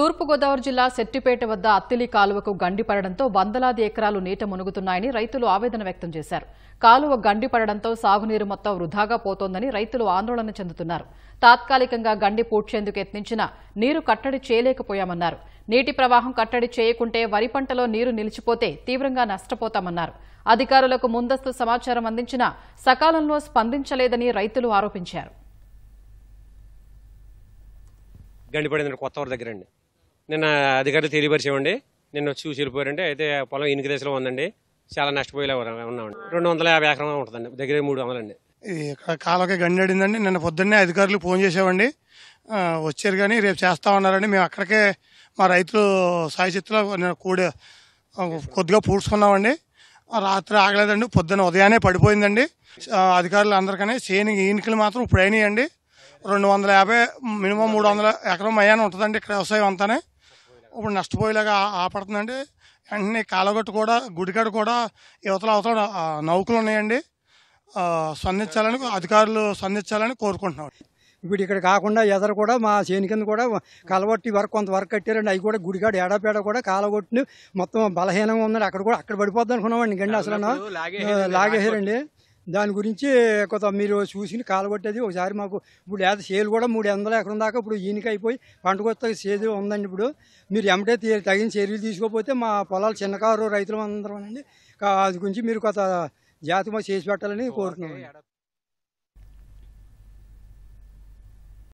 తూర్పుగోదావరి జిల్లా సెట్టిపేట వద్ద అత్తిలి కాలువకు గండి పడడంతో వందలాది ఎకరాలు నీట మునుగుతున్నాయని రైతులు ఆవేదన వ్యక్తం చేశారు కాలువ గండి పడడంతో సాగునీరు మొత్తం వృధాగా పోతోందని రైతులు ఆందోళన చెందుతున్నారు తాత్కాలికంగా గండి పూడ్చేందుకు యత్నించినా నీరు కట్టడి చేయలేకపోయామన్నారు నీటి ప్రవాహం కట్టడి చేయకుంటే వరి పంటలో నీరు నిలిచిపోతే తీవ్రంగా నష్టపోతామన్నారు అధికారులకు ముందస్తు సమాచారం అందించినా సకాలంలో స్పందించలేదని రైతులు ఆరోపించారు గండిపడిందండి కొత్తవారి దగ్గరండి నిన్న అధికారులు తెలియపరిచామండి నిన్న వచ్చి చూసి వెళ్ళిపోయారంటే అయితే పొలం ఇనుక దశలో ఉందండి చాలా నష్టపోయేలా ఉన్నామండి రెండు వందల యాభై ఎకరం ఉంటుందండి దగ్గర మూడు వందలండి ఇది కాలకి గండడిందండి నిన్న పొద్దున్నే అధికారులు ఫోన్ చేసామండి వచ్చారు కానీ రేపు చేస్తా ఉన్నారండి మేము అక్కడికే మా రైతులు సాయచిత్తులో కూడి కొద్దిగా పూడ్చుకున్నామండి రాత్రి ఆగలేదండి పొద్దున్న ఉదయాన్నే పడిపోయిందండి అధికారులు అందరికనే సేని ఈనికలు మాత్రం ఇప్పుడు అయినాయండి రెండు వందల యాభై మినిమం మూడు వందల ఎకరం అయ్యాను ఉంటుందండి ఇక్కడ వ్యవసాయం అంతానే ఇప్పుడు నష్టపోయేలాగా ఆపడుతుందండి వెంటనే కాలగొట్టు కూడా గుడికాడ కూడా యువతల అవతల నౌకలు ఉన్నాయండి స్పందించాలని అధికారులు స్పందించాలని కోరుకుంటున్నాం ఇప్పుడు ఇక్కడ కాకుండా ఎదరు కూడా మా చేని కింద కూడా కలవట్టి వరకు కొంత వరకు కట్టారండి అవి కూడా గుడికాడు ఏడాపేడ కూడా కాలగొట్టిని మొత్తం బలహీనంగా ఉందండి అక్కడ కూడా అక్కడ పడిపోద్ది అనుకున్నామండి గండి అసలు లాగేసారండి దాని గురించి కొంత మీరు చూసి కాలగొట్టేది ఒకసారి మాకు ఇప్పుడు లేదా సేల్ కూడా మూడు వందల ఎకరం దాకా ఇప్పుడు పంట కొత్త సేదు ఉందండి ఇప్పుడు మీరు ఎమటే తగిన చర్యలు తీసుకోకపోతే మా పొలాలు చిన్నకారు రైతులు అందరం అండి అది గురించి మీరు కొంత జాతకం చేసి పెట్టాలని కోరుతున్నాను